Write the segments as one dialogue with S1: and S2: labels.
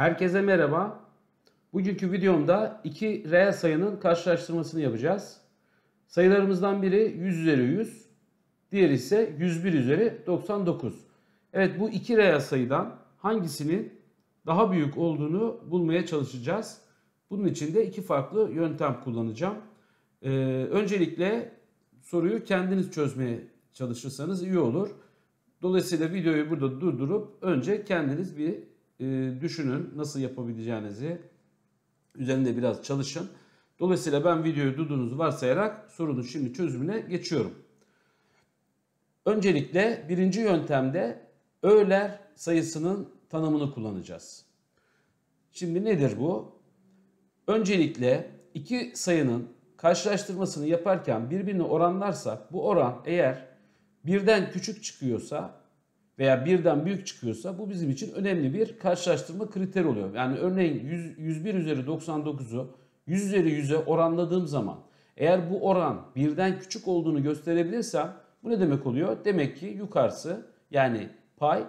S1: Herkese merhaba. Bugünkü videomda iki reel sayının karşılaştırmasını yapacağız. Sayılarımızdan biri 100 üzeri 100, diğeri ise 101 üzeri 99. Evet bu iki reel sayıdan hangisinin daha büyük olduğunu bulmaya çalışacağız. Bunun için de iki farklı yöntem kullanacağım. Ee, öncelikle soruyu kendiniz çözmeye çalışırsanız iyi olur. Dolayısıyla videoyu burada durdurup önce kendiniz bir ee, düşünün nasıl yapabileceğinizi. Üzerinde biraz çalışın. Dolayısıyla ben videoyu duyduğunuzu varsayarak sorunun şimdi çözümüne geçiyorum. Öncelikle birinci yöntemde öğler sayısının tanımını kullanacağız. Şimdi nedir bu? Öncelikle iki sayının karşılaştırmasını yaparken birbirini oranlarsak bu oran eğer birden küçük çıkıyorsa veya birden büyük çıkıyorsa bu bizim için önemli bir karşılaştırma kriteri oluyor. Yani örneğin 100, 101 üzeri 99'u 100 üzeri 100'e oranladığım zaman eğer bu oran birden küçük olduğunu gösterebilirsem bu ne demek oluyor? Demek ki yukarısı yani pay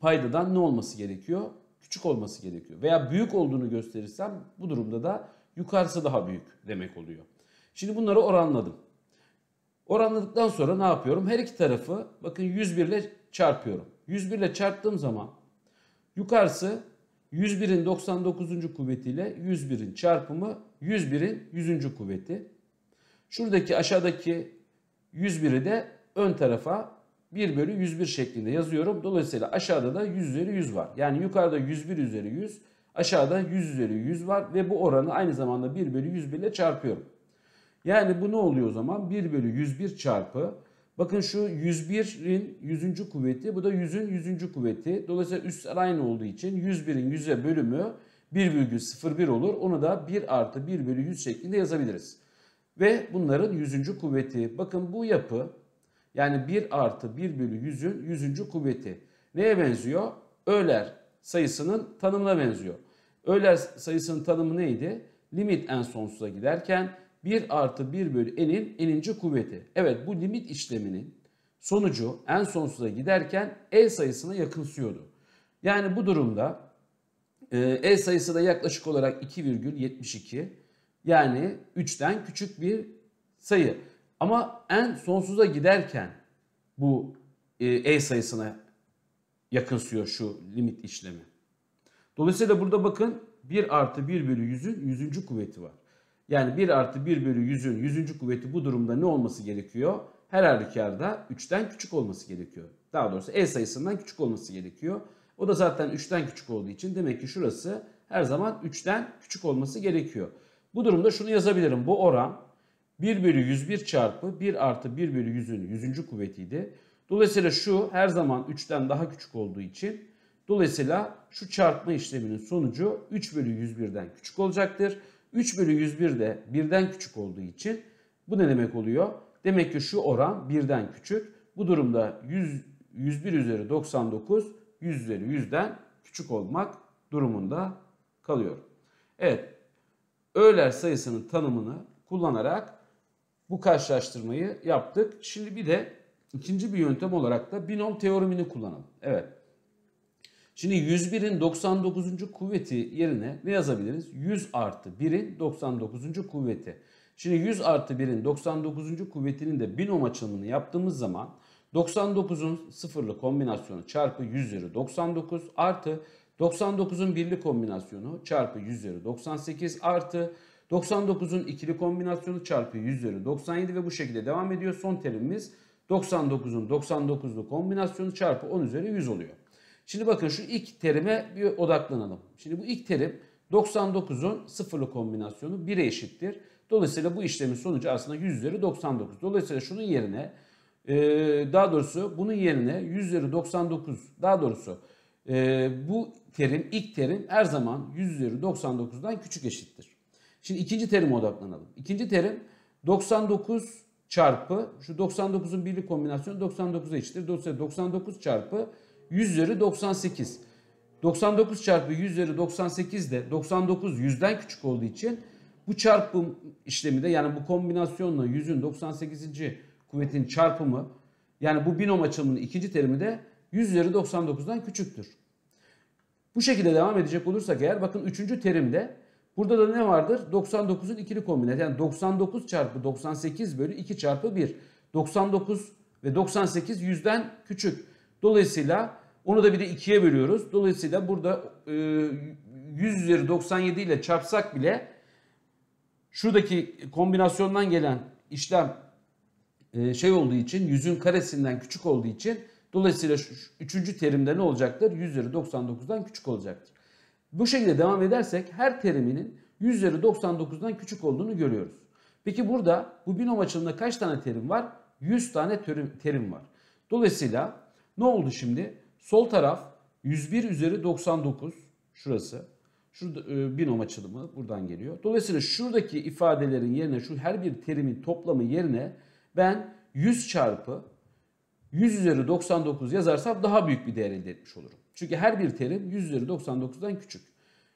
S1: paydadan ne olması gerekiyor? Küçük olması gerekiyor. Veya büyük olduğunu gösterirsem bu durumda da yukarısı daha büyük demek oluyor. Şimdi bunları oranladım. Oranladıktan sonra ne yapıyorum? Her iki tarafı bakın 101 ile çarpıyorum. 101 ile çarptığım zaman yukarısı 101'in 99. kuvvetiyle 101'in çarpımı 101'in 100. kuvveti. Şuradaki aşağıdaki 101'i de ön tarafa 1 bölü 101 şeklinde yazıyorum. Dolayısıyla aşağıda da 100 üzeri 100 var. Yani yukarıda 101 üzeri 100, aşağıda 100 üzeri 100 var ve bu oranı aynı zamanda 1 bölü 101 ile çarpıyorum. Yani bu ne oluyor o zaman? 1 bölü 101 çarpı. Bakın şu 101'in 100. kuvveti bu da 100'ün 100. kuvveti. Dolayısıyla üstler aynı olduğu için 101'in 100'e bölümü 1,01 olur. Onu da 1 artı 1 bölü 100 şeklinde yazabiliriz. Ve bunların 100. kuvveti. Bakın bu yapı yani 1 artı 1 bölü 100'ün 100. kuvveti. Neye benziyor? Öler sayısının tanımına benziyor. Öler sayısının tanımı neydi? Limit en sonsuza giderken 1 artı 1 bölü n'in n'inci kuvveti. Evet bu limit işleminin sonucu en sonsuza giderken e sayısına yakınsıyordu. Yani bu durumda e, e sayısı da yaklaşık olarak 2,72 yani 3'ten küçük bir sayı. Ama en sonsuza giderken bu e, e sayısına yakınsıyor şu limit işlemi. Dolayısıyla burada bakın 1 artı 1 bölü 100'ün 100. kuvveti var. Yani 1 artı 1 bölü 100'ün 100. kuvveti bu durumda ne olması gerekiyor? Her halükarda 3'ten küçük olması gerekiyor. Daha doğrusu e sayısından küçük olması gerekiyor. O da zaten 3'ten küçük olduğu için demek ki şurası her zaman 3'ten küçük olması gerekiyor. Bu durumda şunu yazabilirim. Bu oran 1 bölü 101 çarpı 1 artı 1 bölü 100'ün 100. kuvvetiydi. Dolayısıyla şu her zaman 3'ten daha küçük olduğu için dolayısıyla şu çarpma işleminin sonucu 3 bölü 101'den küçük olacaktır. 3 bölü 101 de birden küçük olduğu için bu ne demek oluyor? Demek ki şu oran birden küçük. Bu durumda 100, 101 üzeri 99 100 üzeri 100'den küçük olmak durumunda kalıyor. Evet öğler sayısının tanımını kullanarak bu karşılaştırmayı yaptık. Şimdi bir de ikinci bir yöntem olarak da binom teoremini kullanalım. Evet Şimdi 101'in 99. kuvveti yerine ne yazabiliriz? 100 artı 1'in 99. kuvveti. Şimdi 100 artı 1'in 99. kuvvetinin de binom açılımını yaptığımız zaman 99'un sıfırlı kombinasyonu çarpı 100 üzeri 99 artı 99'un birli kombinasyonu çarpı 100 üzeri 98 artı 99'un ikili kombinasyonu çarpı 100 üzeri 97 ve bu şekilde devam ediyor. Son terimimiz 99'un 99'lu kombinasyonu çarpı 10 üzeri 100 oluyor. Şimdi bakın şu ilk terime bir odaklanalım. Şimdi bu ilk terim 99'un sıfırlı kombinasyonu 1'e eşittir. Dolayısıyla bu işlemin sonucu aslında 100 üzeri 99. Dolayısıyla şunun yerine e, daha doğrusu bunun yerine 100 üzeri 99 daha doğrusu e, bu terim ilk terim her zaman 100 üzeri 99'dan küçük eşittir. Şimdi ikinci terime odaklanalım. İkinci terim 99 çarpı şu 99'un birlik kombinasyonu 99'a eşittir. Dolayısıyla 99 çarpı 100 üzeri 98. 99 çarpı 100 üzeri 98 de 99 100'den küçük olduğu için bu çarpım işlemi de yani bu kombinasyonla 100'ün 98. kuvvetin çarpımı yani bu binom açılımının ikinci terimi de 100 üzeri 99'dan küçüktür. Bu şekilde devam edecek olursak eğer bakın üçüncü terimde burada da ne vardır? 99'un ikili kombinat yani 99 çarpı 98 bölü 2 çarpı 1. 99 ve 98 yüzden küçük. Dolayısıyla onu da bir de ikiye bölüyoruz. Dolayısıyla burada e, 100 üzeri 97 ile çarpsak bile şuradaki kombinasyondan gelen işlem e, şey olduğu için yüzün karesinden küçük olduğu için dolayısıyla şu, üçüncü terimde ne olacaktır? 100 üzeri 99'dan küçük olacaktır. Bu şekilde devam edersek her teriminin 100 üzeri 99'dan küçük olduğunu görüyoruz. Peki burada bu binom açılımında kaç tane terim var? 100 tane terim, terim var. Dolayısıyla ne oldu şimdi? Sol taraf 101 üzeri 99 şurası. Şurada e, binom açılımı buradan geliyor. Dolayısıyla şuradaki ifadelerin yerine şu her bir terimin toplamı yerine ben 100 çarpı 100 üzeri 99 yazarsam daha büyük bir değer elde etmiş olurum. Çünkü her bir terim 100 üzeri 99'dan küçük.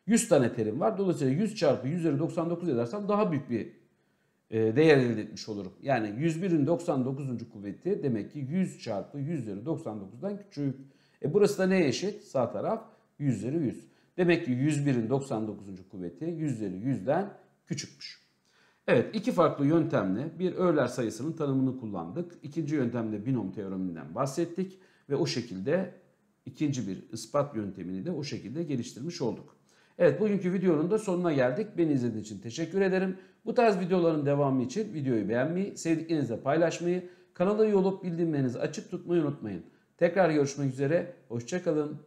S1: 100 tane terim var. Dolayısıyla 100 çarpı 100 üzeri 99 yazarsam daha büyük bir e, değer elde etmiş olurum. Yani 101'in 99. kuvveti demek ki 100 çarpı 100 üzeri 99'dan küçük. E burası da ne eşit? Sağ taraf 100 üzeri 100. Demek ki 101'in 99. kuvveti 100 üzeri 100'den küçükmüş. Evet iki farklı yöntemle bir Euler sayısının tanımını kullandık. İkinci yöntemde binom teoreminden bahsettik ve o şekilde ikinci bir ispat yöntemini de o şekilde geliştirmiş olduk. Evet bugünkü videonun da sonuna geldik. Beni izlediğiniz için teşekkür ederim. Bu tarz videoların devamı için videoyu beğenmeyi, sevdiklerinizle paylaşmayı, kanala üye olup bildirimlerinizi açık tutmayı unutmayın. Tekrar görüşmek üzere. Hoşçakalın.